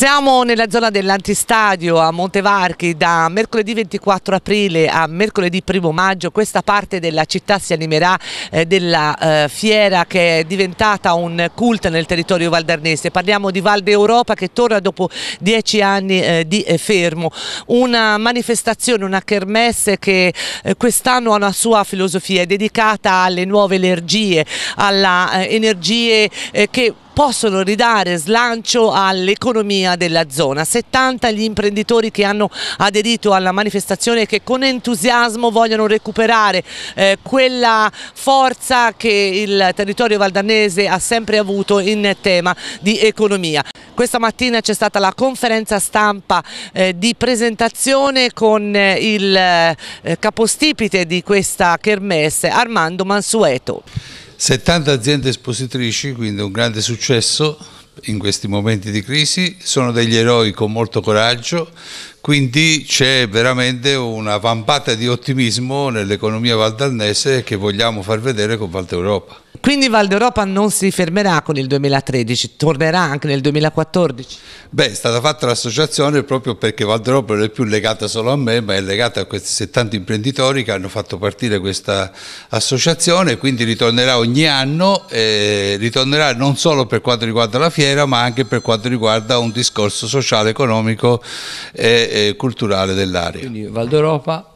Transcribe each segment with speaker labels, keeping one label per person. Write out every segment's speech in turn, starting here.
Speaker 1: Siamo nella zona dell'antistadio a Montevarchi da mercoledì 24 aprile a mercoledì 1 maggio questa parte della città si animerà eh, della eh, fiera che è diventata un cult nel territorio valdarnese. Parliamo di Val d'Europa che torna dopo dieci anni eh, di fermo. Una manifestazione, una kermesse che quest'anno ha una sua filosofia, è dedicata alle nuove energie, alle energie che possono ridare slancio all'economia della zona. 70 gli imprenditori che hanno aderito alla manifestazione e che con entusiasmo vogliono recuperare eh, quella forza che il territorio valdanese ha sempre avuto in tema di economia. Questa mattina c'è stata la conferenza stampa eh, di presentazione con eh, il eh, capostipite di questa kermesse, Armando Mansueto.
Speaker 2: 70 aziende espositrici, quindi un grande successo in questi momenti di crisi, sono degli eroi con molto coraggio, quindi c'è veramente una vampata di ottimismo nell'economia valdalnese che vogliamo far vedere con Valta Europa.
Speaker 1: Quindi Val d'Europa non si fermerà con il 2013, tornerà anche nel 2014?
Speaker 2: Beh, è stata fatta l'associazione proprio perché Val d'Europa non è più legata solo a me, ma è legata a questi 70 imprenditori che hanno fatto partire questa associazione, quindi ritornerà ogni anno, eh, ritornerà non solo per quanto riguarda la fiera, ma anche per quanto riguarda un discorso sociale, economico e, e culturale dell'area. Quindi Val d'Europa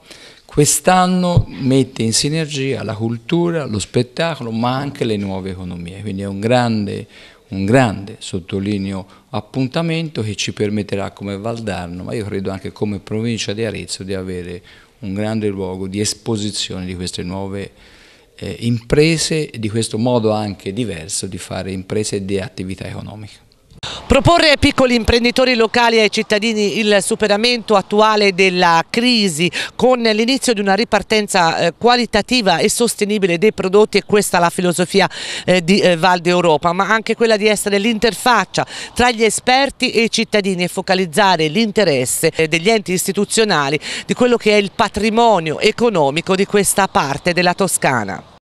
Speaker 3: Quest'anno mette in sinergia la cultura, lo spettacolo, ma anche le nuove economie, quindi è un grande, un grande sottolineo appuntamento che ci permetterà come Valdarno, ma io credo anche come provincia di Arezzo, di avere un grande luogo di esposizione di queste nuove eh, imprese e di questo modo anche diverso di fare imprese e di attività economica.
Speaker 1: Proporre ai piccoli imprenditori locali e ai cittadini il superamento attuale della crisi con l'inizio di una ripartenza eh, qualitativa e sostenibile dei prodotti è questa la filosofia eh, di eh, Val d'Europa, ma anche quella di essere l'interfaccia tra gli esperti e i cittadini e focalizzare l'interesse degli enti istituzionali di quello che è il patrimonio economico di questa parte della Toscana.